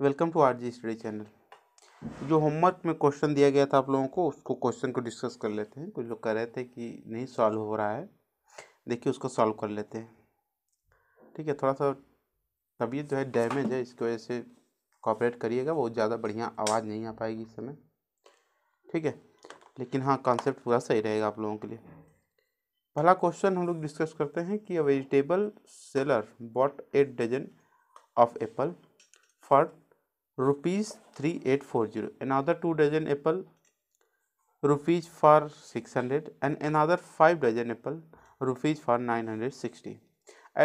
Welcome to R G study channel जो homework में question दिया गया था आप लोगों को उसको क्वेश्चन को डिस्कस कर लेते हैं कुछ लोग कह रहे थे कि नहीं सॉल्व हो रहा है देखिए उसको सॉल्व कर लेते हैं ठीक है थोड़ा सा तबीयत जो है डैमेज है इसकी वजह से कॉपरेट करिएगा बहुत ज़्यादा बढ़िया आवाज़ नहीं आ पाएगी इस समय ठीक है लेकिन हाँ कॉन्सेप्ट पूरा सही रहेगा आप लोगों के लिए पहला क्वेश्चन हम लोग डिस्कस करते हैं कि a vegetable seller bought eight dozen of apple for rupees 3840 another 2 dozen apple rupees for 600 and another 5 dozen apple rupees for 960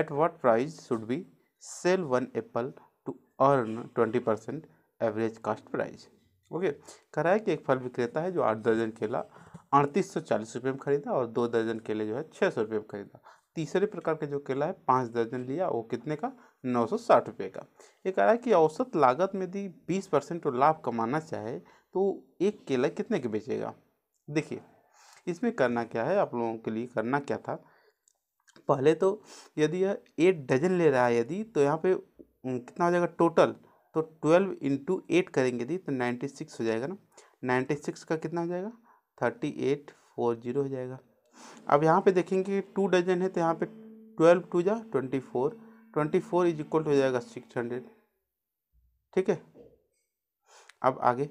at what price should we sell one apple to earn 20% average cost price okay कह रहा है कि एक फल विक्रेता है जो आठ दर्जन केला अड़तीस सौ चालीस रुपये में खरीदा और दो दर्जन केले जो है छः सौ रुपये में खरीदा तीसरे प्रकार के जो केला है पाँच दर्जन लिया वो कितने का नौ सौ साठ रुपये का ये कह रहा है कि औसत लागत में यदि बीस परसेंट लाभ कमाना चाहे तो एक केला कितने के बेचेगा देखिए इसमें करना क्या है आप लोगों के लिए करना क्या था पहले तो यदि यह एट डजन ले रहा है यदि तो यहाँ पे कितना हो जाएगा टोटल तो ट्वेल्व इंटू एट करेंगे यदि तो नाइन्टी सिक्स हो जाएगा ना नाइन्टी सिक्स का कितना हो जाएगा थर्टी एट फोर जीरो हो जाएगा अब यहाँ पे देखेंगे टू डजन है तो यहाँ पे ट्वेल्व टू जा twenty four twenty four is equal to हो जाएगा सिक्स हंड्रेड ठीक है अब आगे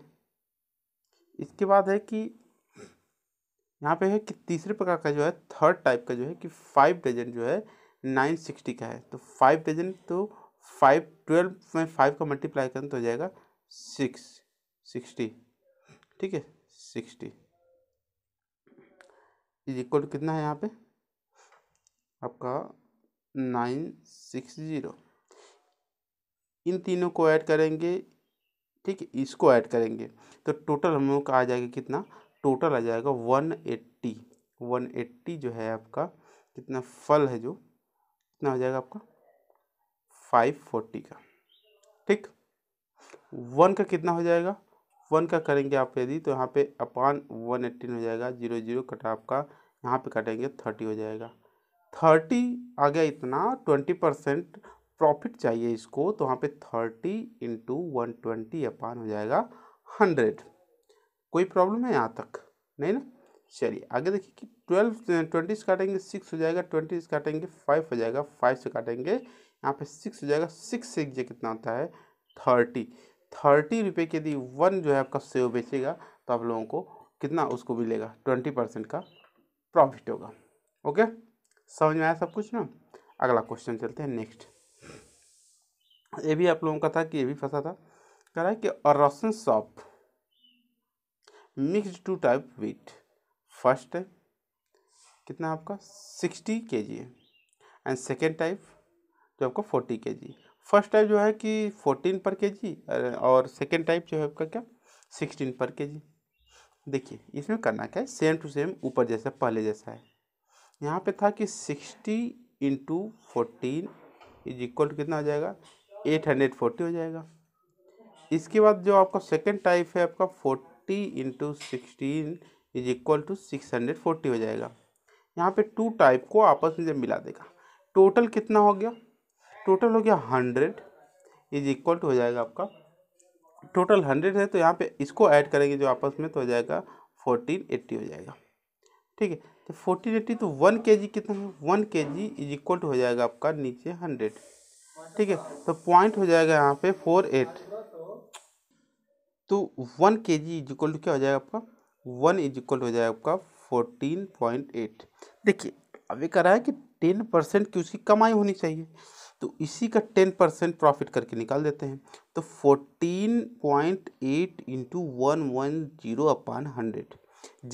इसके बाद है कि यहाँ पे है कि तीसरे प्रकार का जो है थर्ड टाइप का जो है कि फाइव डजन जो है नाइन सिक्सटी का है तो फाइव डजन तो फाइव ट्वेल्व में फाइव का मल्टीप्लाई करें तो हो जाएगा सिक्स सिक्सटी ठीक है सिक्सटी इज इक्वल कितना है यहाँ पे आपका नाइन सिक्स ज़ीरो इन तीनों को ऐड करेंगे ठीक है इसको ऐड करेंगे तो टोटल हम लोग का आ जाएगा कितना टोटल आ जाएगा वन एट्टी वन एट्टी जो है आपका कितना फल है जो कितना हो जाएगा आपका फाइव फोर्टी का ठीक वन का कितना हो जाएगा वन का करेंगे आप यदि तो यहाँ पे अपान वन एट्टीन हो जाएगा जीरो जीरो कटा आपका यहाँ पे कटेंगे थर्टी हो जाएगा थर्टी आ गया इतना ट्वेंटी परसेंट प्रॉफिट चाहिए इसको तो वहाँ पे thirty into one twenty upon हो जाएगा हंड्रेड कोई प्रॉब्लम है यहाँ तक नहीं ना चलिए आगे देखिए कि ट्वेल्व ट्वेंटी से काटेंगे सिक्स हो जाएगा ट्वेंटी से काटेंगे फाइव हो जाएगा फाइव से काटेंगे यहाँ पे सिक्स हो जाएगा सिक्स से ये कितना होता है थर्टी थर्टी रुपये के यदि वन जो है आपका सेव बेचेगा तो आप लोगों को कितना उसको मिलेगा ट्वेंटी परसेंट का प्रॉफिट होगा ओके समझ में आया सब कुछ ना अगला क्वेश्चन चलते हैं नेक्स्ट ये भी आप लोगों का था कि ये भी फंसा था कह रहा है कि Roshan soap mixed two type wheat first type कितना आपका सिक्सटी के जी है एंड सेकेंड टाइप जो आपका फोर्टी के जी फर्स्ट टाइप जो है कि फोर्टीन पर के जी और सेकेंड टाइप जो है आपका क्या सिक्सटीन पर के जी देखिए इसमें करना क्या है सेम टू सेम ऊपर जैसा पहले जैसा है यहाँ पे था कि sixty into fourteen is equal to कितना हो जाएगा एट हंड्रेड फोर्टी हो जाएगा इसके बाद जो आपका सेकेंड टाइप है आपका forty into sixteen is equal to six hundred forty हो जाएगा यहाँ पे टू टाइप को आपस में जब मिला देगा टोटल कितना हो गया टोटल हो गया हंड्रेड इज इक्वल टू हो जाएगा आपका टोटल हंड्रेड है तो यहाँ पे इसको ऐड करेंगे जो आपस में तो हो जाएगा फोर्टीन एट्टी हो जाएगा ठीक है तो फोर्टी एट्टी तो वन के जी कितना है वन के जी इज इक्वल टू हो जाएगा आपका नीचे हंड्रेड ठीक है तो पॉइंट हो जाएगा यहाँ पे फोर एट तो वन के जी इज इक्वल टू क्या हो जाएगा आपका वन इज इक्वल हो जाएगा आपका फोर्टीन पॉइंट एट देखिए अभी कह रहा है कि टेन परसेंट की उसकी कमाई होनी चाहिए तो इसी का टेन परसेंट प्रॉफिट करके निकाल देते हैं तो fourteen point eight into one one zero upon hundred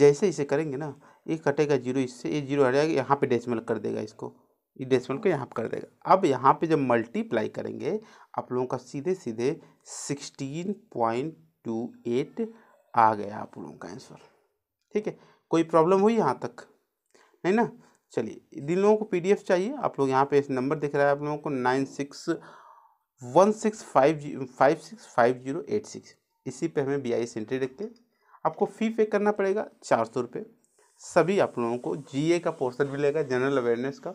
जैसे इसे करेंगे ना ये कटेगा जीरो इससे ये जीरो हट जाएगा यहाँ पे डेसिमल कर देगा इसको ये डेसिमल को यहाँ पर कर देगा अब यहाँ पे जब मल्टीप्लाई करेंगे आप लोगों का सीधे सीधे सिक्सटीन पॉइंट टू एट आ गया आप लोगों का आंसर ठीक है कोई प्रॉब्लम हुई यहाँ तक नहीं ना चलिए जिन लोगों को पी चाहिए आप लोग यहाँ पर इस नंबर दिख रहा है आप लोगों को nine six one six five G five six five zero eight six इसी पे हमें बी आई सेंट्री रखते रख के आपको फ़ी पे करना पड़ेगा चार सौ रुपये सभी आप लोगों को जीए का पोर्सन मिलेगा जनरल अवेयरनेस का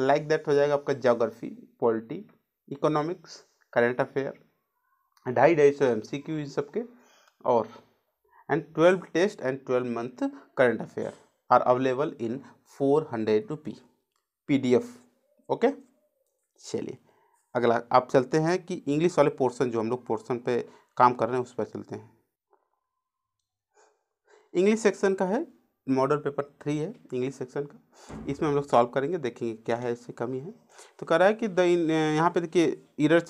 लाइक like दैट हो जाएगा आपका geography polity economics current affair ढाई ढाई सौ एम सी क्यू इन सब के और and twelve test and twelve month current affair are available in four hundred rupee P D F okay चलिए अगला आप चलते हैं कि इंग्लिश वाले पोर्सन जो हम लोग पोर्सन पे काम कर रहे हैं उस पर चलते हैं इंग्लिश सेक्शन का है मॉडल पेपर थ्री है इंग्लिश सेक्शन का इसमें हम लोग सॉल्व करेंगे देखेंगे क्या है इससे कमी है तो कह रहा है कि द यहाँ पे देखिए इरर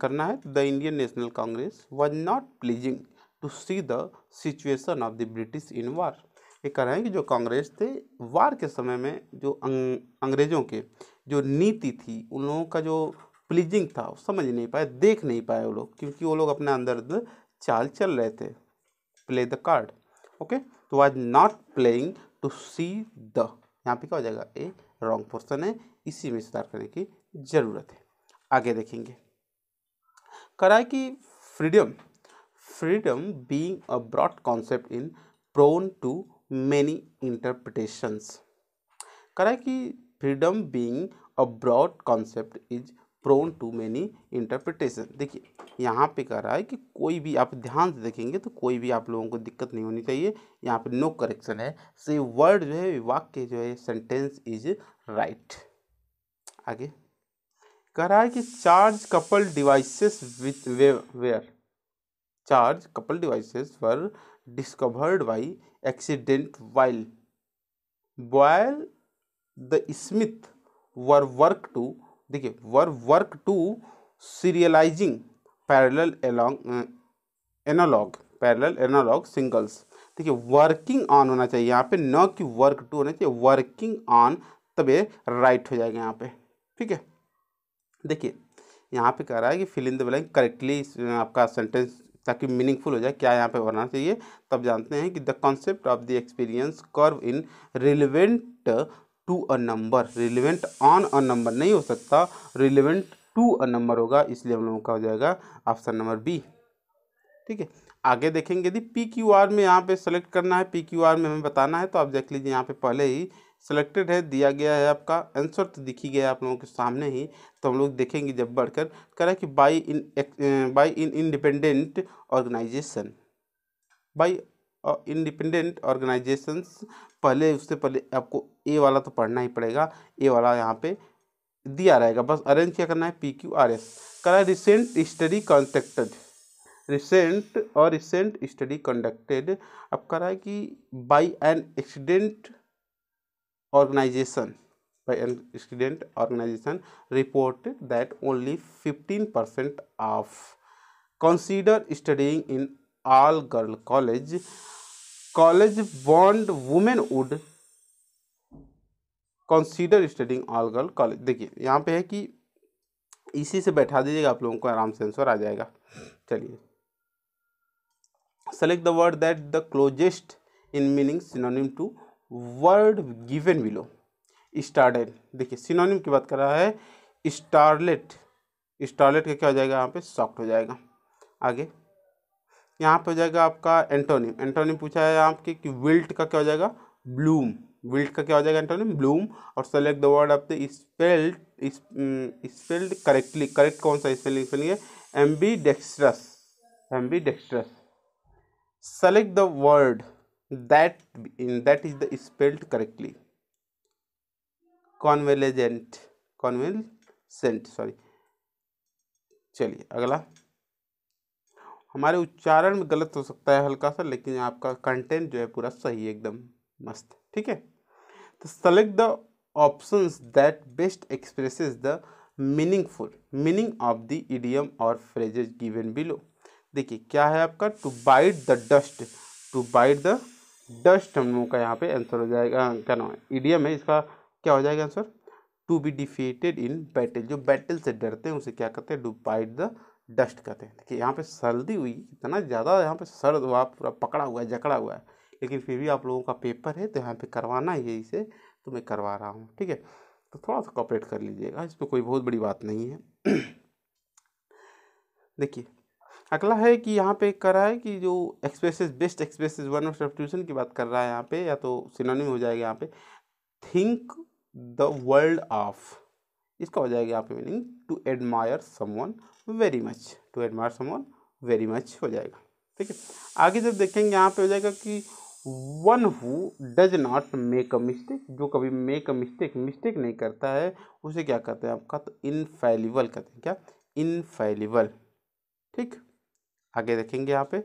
करना है the Indian National Congress was not pleasing to see the situation of the British in war ये कह रहे हैं कि जो कांग्रेस थे वार के समय में जो अंग, अंग्रेज़ों के जो नीति थी उन लोगों का जो प्लीजिंग था समझ नहीं पाए देख नहीं पाए वो लोग क्योंकि वो लोग अपने अंदर चाल चल रहे थे play the card okay okay? तो was not playing to see the यहाँ पे क्या हो जाएगा ए रॉन्ग पोर्सन है इसी में सुधार करने की ज़रूरत है आगे देखेंगे कराए कि freedom freedom being a broad concept in prone to many interpretations कराए कि freedom being a broad concept is prone to many interpretation देखिए यहाँ पे कह रहा है कि कोई भी आप ध्यान से देखेंगे तो कोई भी आप लोगों को दिक्कत नहीं होनी चाहिए यहाँ पे नो करेक्शन है से वर्ड जो है वाक्य जो है सेंटेंस इज राइट आगे कह रहा है कि charge couple devices with where charge couple devices were discovered by accident while Boyle the Smith were work to देखिए were work to serializing parallel along analog parallel analog singles देखिए working on होना चाहिए यहाँ पे न कि work to होना चाहिए वर्किंग ऑन तब ये राइट हो जाएगा यहाँ पे ठीक है देखिए यहाँ पे कह रहा है कि fill in the blank correctly आपका सेंटेंस ताकि मीनिंगफुल हो जाए क्या यहाँ पे होना चाहिए तब जानते हैं कि the concept of the experience curve in relevant to a number relevant on a number नहीं हो सकता रिलेवेंट टू अ नंबर होगा इसलिए हम लोगों का हो जाएगा ऑप्शन नंबर बी ठीक है आगे देखेंगे यदि पी क्यू आर में यहाँ पे सेलेक्ट करना है पी क्यू आर में हमें बताना है तो आप देख लीजिए यहाँ पे पहले ही सेलेक्टेड है दिया गया है आपका आंसर तो दिखी गया है आप लोगों के सामने ही तो हम लोग देखेंगे जब बढ़कर कह कि by in by in independent organization by और इंडिपेंडेंट ऑर्गेनाइजेशंस पहले उससे पहले आपको ए वाला तो पढ़ना ही पड़ेगा ए वाला यहाँ पे दिया रहेगा बस अरेंज क्या करना है पी क्यू आर एस करा रिसेंट स्टडी कॉन्टेक्टेड रिसेंट और रिसेंट स्टडी कंडक्टेड अब कह रहा है कि by an accident organization by an accident organization reported that only fifteen percent of consider studying in all girl college college bond women would consider studying all girl college देखिए यहाँ पे है कि इसी से बैठा दीजिएगा आप लोगों को आराम से आंसर आ जाएगा चलिए select the word that the closest in meaning synonym to word given below started देखिए सिनोनिम की बात कर रहा है स्टारलेट स्टारलेट का क्या हो जाएगा यहाँ पे सॉफ्ट हो जाएगा आगे यहाँ पे हो जाएगा आपका एंटोनिम एंटोनिम पूछा है आपके कि विल्ट का क्या हो जाएगा ब्लूम विल्ट का क्या हो जाएगा एंटोनिम ब्लूम और select the word of spelled spelled correctly correct कौन सा स्पेलिंग स्पेलिंग है ambidextrous B dextrous select the word that that is the spelled correctly convalescent convalescent sorry चलिए अगला हमारे उच्चारण में गलत हो सकता है हल्का सा लेकिन आपका कंटेंट जो है पूरा सही एकदम मस्त ठीक है तो select the options that best expresses the meaningful meaning of the idiom और फ्रेजेज गिवन बिलो देखिए क्या है आपका to bite the dust to bite the dust हम लोगों का यहाँ पे आंसर हो जाएगा क्या नाम है इडियम है इसका क्या हो जाएगा answer to be defeated in battle जो बैटल से डरते हैं उसे क्या कहते हैं टू बाइट द डस्ट कहते हैं देखिए यहाँ पे सर्दी हुई इतना ज़्यादा यहाँ पे सर्द हुआ पूरा पकड़ा हुआ है जकड़ा हुआ है लेकिन फिर भी आप लोगों का पेपर है तो यहाँ पे करवाना ही है इसे तो मैं करवा रहा हूँ ठीक है तो थोड़ा सा कॉपरेट कर लीजिएगा इसमें कोई बहुत बड़ी बात नहीं है देखिए अगला है कि यहाँ पे कर रहा है कि जो expresses best expresses one of substitution की बात कर रहा है यहाँ पे या तो सिनोनिम हो जाएगा यहाँ पे थिंक द वर्ल्ड ऑफ इसका हो जाएगा यहाँ पे meaning to admire someone very much to admire someone very much हो जाएगा ठीक है आगे जब देखेंगे यहाँ पे हो जाएगा कि one who does not make a mistake जो कभी मेक अ मिस्टेक मिस्टेक नहीं करता है उसे क्या कहते हैं आपका तो इनफेलिबल कहते हैं क्या इनफेलिबल ठीक आगे देखेंगे यहाँ पे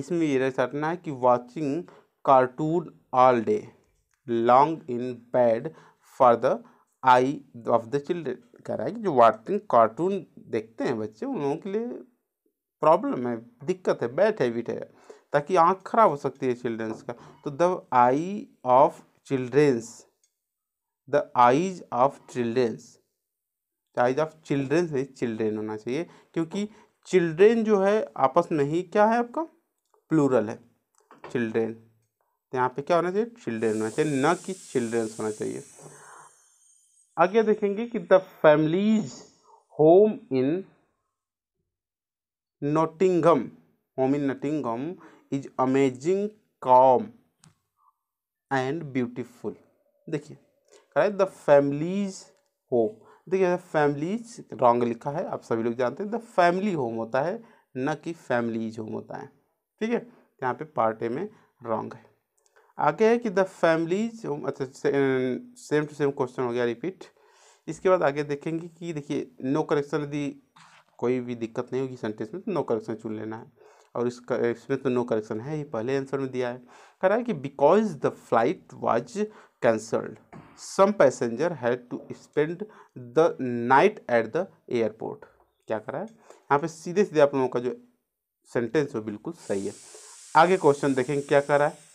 इसमें ये रहना है कि watching cartoon all day long in bed for the eye of the children कह रहा है कि जो वार्टिंग कार्टून देखते हैं बच्चे उन लोगों के लिए प्रॉब्लम है दिक्कत है बैड हैबिट है ताकि आँख खराब हो सकती है चिल्ड्रेंस का तो the eye of childrens the eyes of childrens eyes of childrens से चिल्ड्रेन होना चाहिए क्योंकि चिल्ड्रेन जो है आपस में ही क्या है आपका प्लूरल है चिल्ड्रेन तो यहाँ पे क्या होना चाहिए चिल्ड्रेन होना चाहिए न कि चिल्ड्रेंस होना चाहिए आगे देखेंगे कि the families home in Nottingham home in Nottingham is amazing calm and beautiful देखिए द फैमिलीज होम देखिए फैमिलीज रॉन्ग लिखा है आप सभी लोग जानते हैं द फैमिली होम होता है न कि फैमिलीज होम होता है ठीक है यहाँ पे पार्ट ए में रॉन्ग है आगे है कि द फैमिलीज अच्छा सेम टू सेम क्वेश्चन हो गया रिपीट इसके बाद आगे देखेंगे कि देखिए नो करेक्शन यदि कोई भी दिक्कत नहीं होगी सेंटेंस में तो नो करेक्शन चुन लेना है और इसका इसमें तो नो करेक्शन है ही पहले आंसर में दिया है कह रहा है कि because the flight was cancelled some passenger had to spend the night at the airport क्या करा है यहाँ पे सीधे सीधे आप लोगों का जो सेंटेंस हो बिल्कुल सही है आगे क्वेश्चन देखेंगे क्या कर रहा है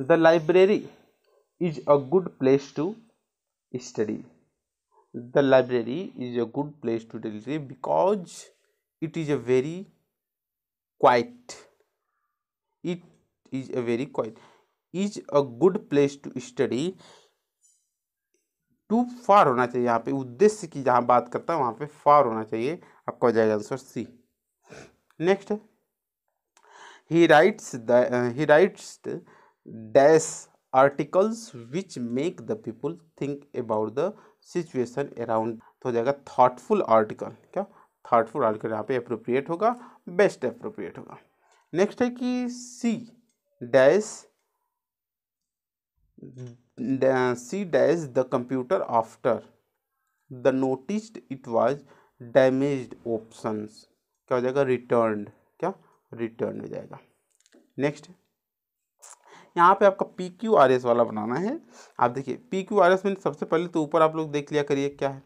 the library is a good place to study the library is a good place to study because it is a very quite it is a very quite is a good place to study to far होना चाहिए यहाँ पे उद्देश्य की जहाँ बात करता है वहाँ पे फार होना चाहिए आपका हो जाएगा answer C next he writes the he writes dash articles which make the people think about the situation around हो जाएगा थाटफुल आर्टिकल क्या थाटफुल आर्टिकल यहाँ पे अप्रोप्रिएट होगा बेस्ट अप्रोप्रिएट होगा नेक्स्ट है कि C dash C dash the computer after the noticed it was damage option क्या हो जाएगा रिटर्न क्या रिटर्न हो जाएगा नेक्स्ट यहाँ पे आपका पी क्यू आर एस वाला बनाना है आप देखिए पी क्यू आर एस में सबसे पहले तो ऊपर आप लोग देख लिया करिए क्या है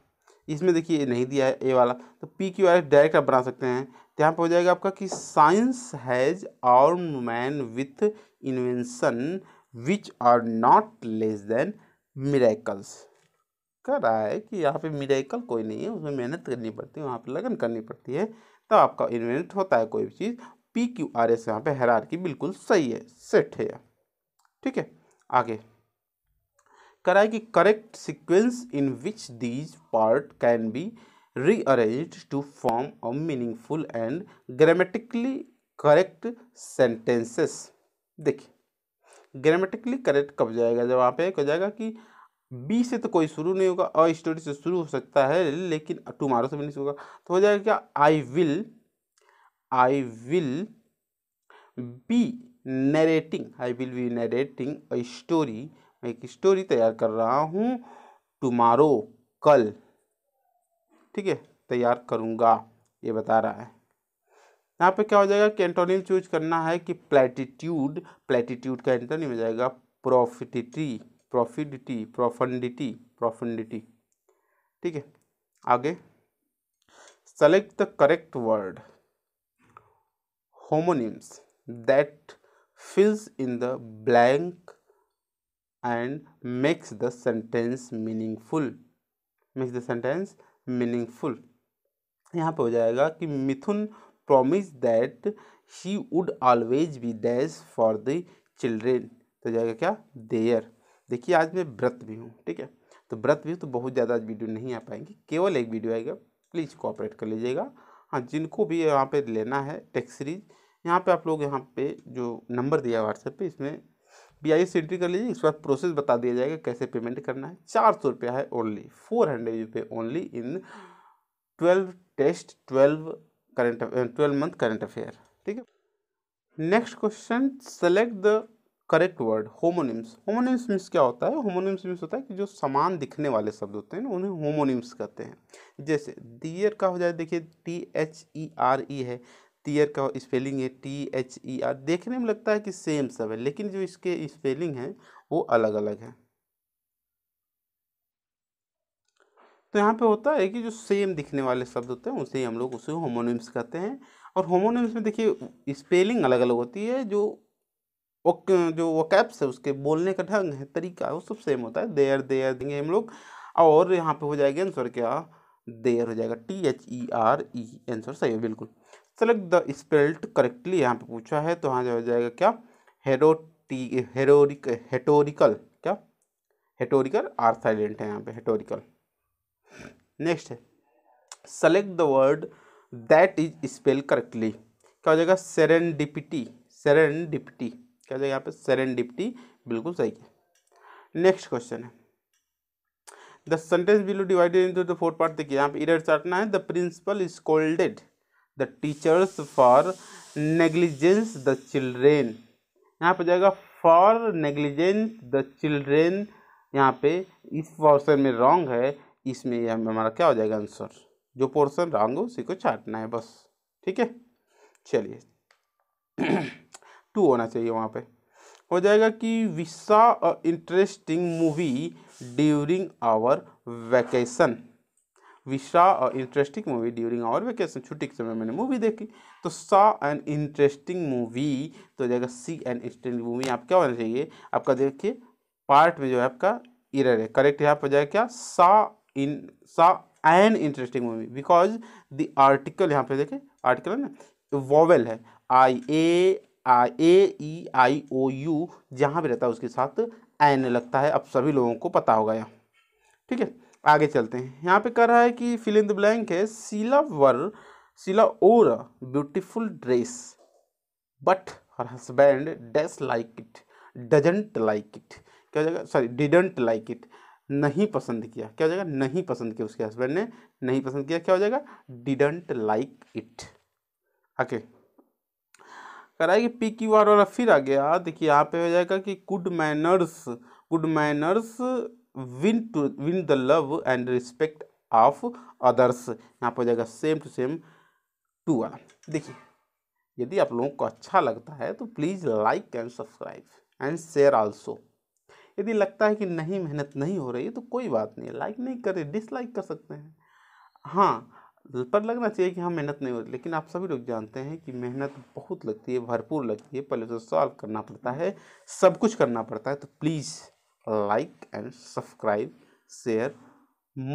इसमें देखिए नहीं दिया है ए वाला तो P Q R S direct आप बना सकते हैं तो यहाँ पर हो जाएगा आपका कि science has arm man with invention which are not less than miracles कह रहा है कि यहाँ पे मिराकल कोई नहीं है उसमें मेहनत करनी पड़ती है वहाँ पे लगन करनी पड़ती है तब तो आपका इन्वेंट होता है कोई भी चीज़ पी क्यू आर एस यहाँ पे हरार की बिल्कुल सही है सेट है ठीक है आगे कराए कि correct sequence in which these part can be rearrange to form a meaningful and grammatically correct sentences देखिए ग्रामेटिकली करेक्ट कब जाएगा जब वहाँ पे कह जाएगा कि बी से तो कोई शुरू नहीं होगा अ स्टोरी से शुरू हो सकता है लेकिन टुमारो से भी नहीं होगा तो हो जाएगा क्या I will I will be narrating I will be narrating a story मैं एक स्टोरी तैयार कर रहा हूँ टुमारो कल ठीक है तैयार करूँगा ये बता रहा है यहाँ पे क्या हो जाएगा कि चूज करना है कि प्लेटिट्यूड प्लेटिट्यूड का एंटोनिम हो जाएगा प्रोफिटिटी प्रोफिडिटी प्रोफंडिटी प्रोफंडिटी ठीक है आगे select the correct word homonyms that fills in the blank and makes the sentence meaningful makes the sentence meaningful यहाँ पर हो जाएगा कि Mithun promise that he would always be dash for the children तो जाएगा क्या देयर देखिए आज मैं व्रत भी हूँ ठीक है तो व्रत भी तो बहुत ज़्यादा आज वीडियो नहीं आ पाएंगे केवल एक वीडियो आएगा प्लीज़ कोऑपरेट कर लीजिएगा हाँ जिनको भी यहाँ पे लेना है टेक्स सीरीज यहाँ पे आप लोग यहाँ पे जो नंबर दिया है व्हाट्सएप पे इसमें बी आई एस एंट्री कर लीजिए इसके बाद प्रोसेस बता दिया जाएगा कैसे पेमेंट करना है चार सौ रुपया है ओनली फोर हंड्रेड रुपये only in twelve test twelve current twelve month current affair ठीक है next question select the correct word homonyms homonyms means क्या होता है होमोनिम्स मीन्स होता है कि जो समान दिखने वाले शब्द होते हैं ना उन्हें होमोनिम्स कहते हैं जैसे दियर का हो जाए देखिए T H E R E है टीयर का स्पेलिंग है टी एच ई आर देखने में लगता है कि सेम सब है लेकिन जो इसके स्पेलिंग है वो अलग अलग है तो यहाँ पे होता है कि जो सेम दिखने वाले शब्द होते हैं उसे ही हम लोग उसे होमोनिम्स कहते हैं और होमोनिम्स में देखिए स्पेलिंग अलग अलग होती है जो वक, जो वकैप्स है उसके बोलने का ढंग है तरीका वो सब सेम होता है देयर देयर देंगे हम लोग और यहाँ पे हो जाएगा आंसर क्या देयर हो जाएगा T H E R E answer सही है बिल्कुल सेलेक्ट तो द स्पेल्ट करेक्टली यहाँ पे पूछा है तो यहाँ हो जाएगा क्या हेरोटी हेरोरिक हेटोरिकल क्या हेटोरिकल आर साइलेंट है यहाँ पे हेटोरिकल नेक्स्ट है select the word that is spell correctly क्या हो जाएगा सेरेंडिपिटी डिपिटी क्या हो जाएगा यहाँ पे डिपिटी बिल्कुल सही है नेक्स्ट क्वेश्चन है the sentence below divided into the four part देखिए यहाँ पे इरर चाटना है the principal is scolded the teachers for negligence the children यहाँ पर जाएगा फॉर नेग्लिजेंस द चिल्ड्रेन यहाँ पे इस पोर्सन में रॉन्ग है इसमें यह हमारा क्या हो जाएगा आंसर जो पोर्सन रॉन्ग है उसी को छाटना है बस ठीक है चलिए टू होना चाहिए वहाँ पे हो जाएगा कि we saw a interesting movie during our vacation we saw a interesting movie during our vacation छुट्टी के समय मैंने मूवी देखी तो सा एन इंटरेस्टिंग मूवी तो जाएगा सी एन इंटरेस्टिंग मूवी आप क्या होना चाहिए आपका देखिए पार्ट में जो है आपका इरर है करेक्ट यहाँ पर जाएगा क्या saw in saw an interesting movie because the article यहाँ पे देखें आर्टिकल है ना वॉवेल है आई ए आई ए ई आई ओ यू जहाँ भी रहता है उसके साथ एन लगता है अब सभी लोगों को पता होगा यहाँ ठीक है आगे चलते हैं यहाँ पे कह रहा है कि फिल इन द ब्लैंक है Sheila wore Sheila wore beautiful dress but her husband does like it doesn't like it क्या हो जाएगा सॉरी डिडेंट लाइक इट नहीं पसंद किया क्या हो जाएगा नहीं पसंद किया उसके हस्बैंड ने नहीं पसंद किया क्या हो जाएगा डिडेंट लाइक इट ओके कि पी क्यू आर वाला फिर आ गया देखिए यहाँ पे हो जाएगा कि good manners good manners win to win the love and respect of others यहाँ पर जाएगा सेम टू सेम टू वाला देखिए यदि आप लोगों को अच्छा लगता है तो please like and subscribe and share also यदि लगता है कि नहीं मेहनत नहीं हो रही है तो कोई बात नहीं लाइक नहीं करें डिसलाइक कर सकते हैं हाँ पर लगना चाहिए कि हाँ मेहनत नहीं होती लेकिन आप सभी लोग जानते हैं कि मेहनत बहुत लगती है भरपूर लगती है पहले उसे तो सॉल्व करना पड़ता है सब कुछ करना पड़ता है तो please like and subscribe share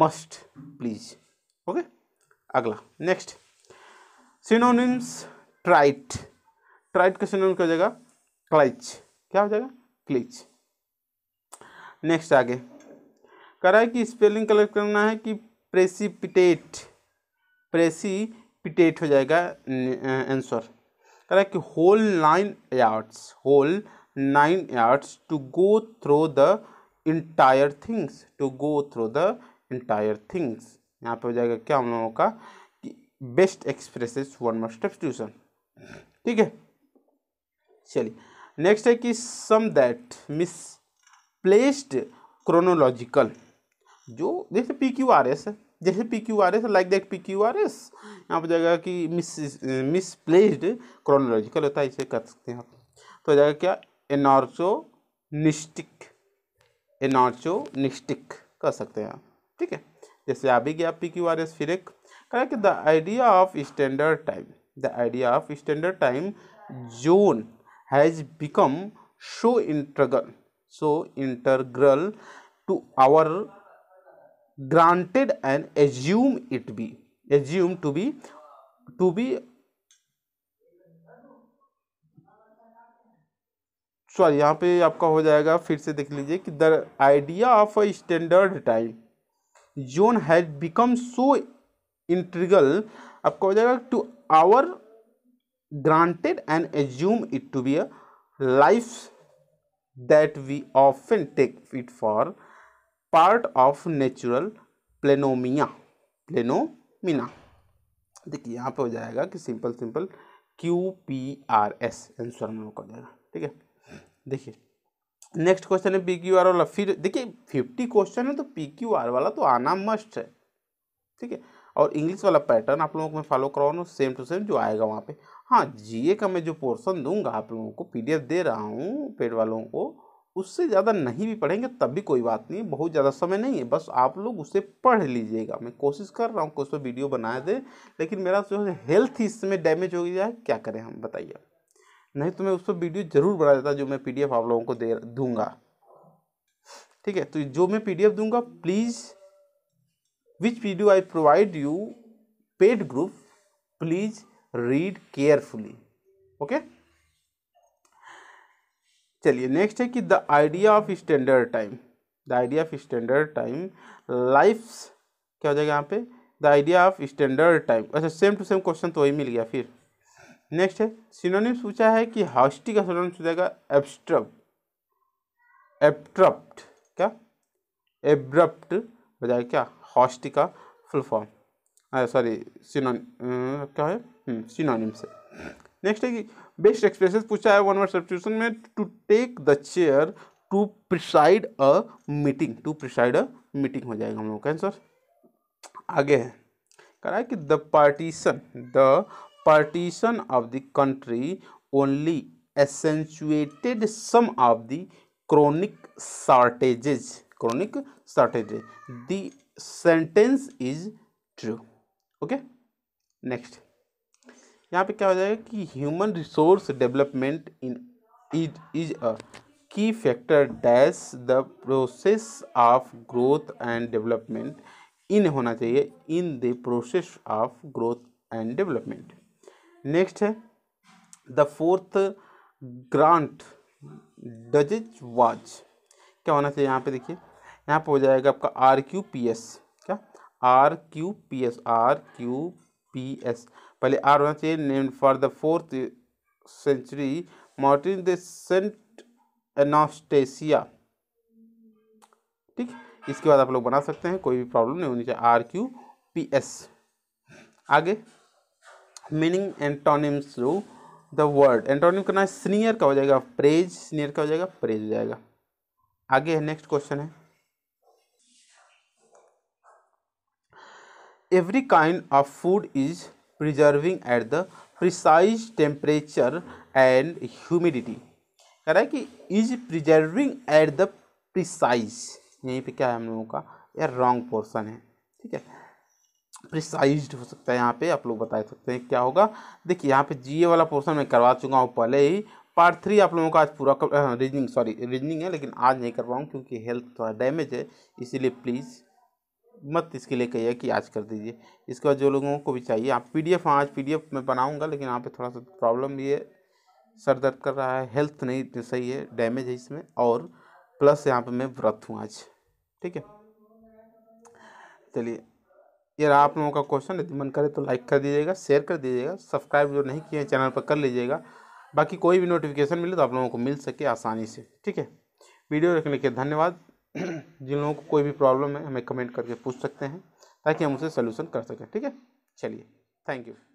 must please okay अगला नेक्स्ट सिनोनिम्स ट्राइट ट्राइट का synonym क्या हो जाएगा क्लच क्या हो जाएगा क्लिच नेक्स्ट आगे कह रहा है कि स्पेलिंग कलेक्ट करना है कि प्रेसिपिटेट प्रेसिपिटेट हो जाएगा आंसर कह रहा है कि whole nine yards whole nine yards to go through the entire things to go through the entire things यहाँ पे हो जाएगा क्या हम लोगों का कि best express one more substitution ठीक है चलिए नेक्स्ट है कि some that miss placed chronological जो जैसे पी क्यू आर एस जैसे P Q R S like that P Q R S यहाँ पर जाएगा कि मिस प्लेस्ड क्रोनोलॉजिकल होता है इसे कर सकते हैं आप तो हो जाएगा क्या एनार्चोनिस्टिक एनार्चोनिस्टिक कह सकते हैं आप ठीक है जैसे आप भी गया पी क्यू आर एस फिर एक कि the idea of standard time the idea of standard time zone has become so integral so integral to our granted and assume it be assume to be to be sorry यहाँ पे आपका हो जाएगा फिर से देख लीजिए कि the idea of a standard time zone has become so integral आपका हो जाएगा to our granted and assume it to be a life that we often take it for part of natural phenomena phenomena देखिए यहाँ पे हो जाएगा कि simple simple Q P R S answer हम लोग हो जाएगा ठीक है देखिए नेक्स्ट क्वेश्चन है पी क्यू आर वाला फिर देखिए फिफ्टी क्वेश्चन है तो पी क्यू आर वाला तो आना मस्ट है ठीक है और इंग्लिश वाला पैटर्न आप लोगों को मैं फॉलो करवाऊँ सेम टू सेम जो आएगा वहाँ पे हाँ जीए का मैं जो पोर्सन दूंगा आप लोगों को पीडीएफ दे रहा हूँ पेड वालों को उससे ज़्यादा नहीं भी पढ़ेंगे तब भी कोई बात नहीं बहुत ज़्यादा समय नहीं है बस आप लोग उसे पढ़ लीजिएगा मैं कोशिश कर रहा हूँ कुछ तो वीडियो बनाए दे लेकिन मेरा जो है हेल्थ इसमें डैमेज हो गया है क्या करें हम बताइए नहीं तो मैं उस पर वीडियो ज़रूर बना देता जो मैं पी आप लोगों को दे दूँगा ठीक है तो जो मैं पी दूंगा please which video I provide you paid group please read carefully okay चलिए नेक्स्ट है कि the idea of standard time the idea of standard time life क्या हो जाएगा यहाँ पे the idea of standard time अच्छा सेम टू सेम क्वेश्चन तो वही मिल गया फिर नेक्स्ट है सिनोनिम्स पूछा है कि हॉस्टी का सिनोनिम्स हो जाएगा एब्स्ट्रप एप्ट्रप्ट क्या एब्रप्ट हो जाएगा क्या हॉस्टी का फुल फॉर्म सॉरी सिनोन क्या है सिनोनिम्स हम्म, है नेक्स्ट है कि बेस्ट एक्सप्रेशन पूछा है वन वर्ड सब्सिट्यूशन में to take the chair to preside a meeting to preside a meeting हो जाएगा हम लोग का आंसर आगे है कह रहा है कि the partition the partition of the country only accentuated some of the chronic shortages chronic shortages the sentence is true okay next यहाँ पे क्या हो जाएगा कि human resource development in is is a key factor dash the process of growth and development in होना चाहिए in the process of growth and development next है the fourth grant is was क्या होना चाहिए यहाँ पे देखिए यहाँ पे हो जाएगा आपका आर क्यू पी एस क्या R Q P S R Q P S पहले आर होना चाहिए name for the fourth century Martin the saint Anastasia ठीक इसके बाद आप लोग बना सकते हैं कोई भी प्रॉब्लम नहीं होनी चाहिए आर क्यू पी एस आगे meaning antonyms through the word antonym का है स्नियर का हो जाएगा प्रेज स्नियर का हो जाएगा प्रेज हो जाएगा आगे है नेक्स्ट क्वेश्चन है every kind of food is preserving at the precise temperature and humidity कह रहा है कि is preserving at the precise यहीं पे क्या है हम लोगों का यह रॉन्ग पोर्सन है ठीक है प्रिसाइज हो सकता है यहाँ पे आप लोग बता सकते हैं क्या होगा देखिए यहाँ पे जीए वाला पोर्सन मैं करवा चुका हूँ पहले ही पार्ट थ्री आप लोगों का आज पूरा कर, रीजनिंग सॉरी रीजनिंग है लेकिन आज नहीं कर पाऊँ क्योंकि हेल्थ थोड़ा डैमेज है इसीलिए प्लीज़ मत इसके लिए कहिए कि आज कर दीजिए इसके बाद जो लोगों को भी चाहिए आप पी डी एफ आज पी डी एफ मैं बनाऊँगा लेकिन यहाँ पर थोड़ा सा प्रॉब्लम भी है सर दर्द कर रहा है हेल्थ नहीं तो सही है डैमेज है इसमें और प्लस यहाँ पर मैं व्रत हूँ आज ठीक है चलिए ये रहा आप लोगों का क्वेश्चन यदि मन करे तो लाइक कर दीजिएगा शेयर कर दीजिएगा सब्सक्राइब जो नहीं किए हैं चैनल पर कर लीजिएगा बाकी कोई भी नोटिफिकेशन मिले तो आप लोगों को मिल सके आसानी से ठीक है वीडियो देखने के धन्यवाद जिन लोगों को कोई भी प्रॉब्लम है हमें कमेंट करके पूछ सकते हैं ताकि हम उसे सोल्यूशन कर सकें ठीक है चलिए थैंक यू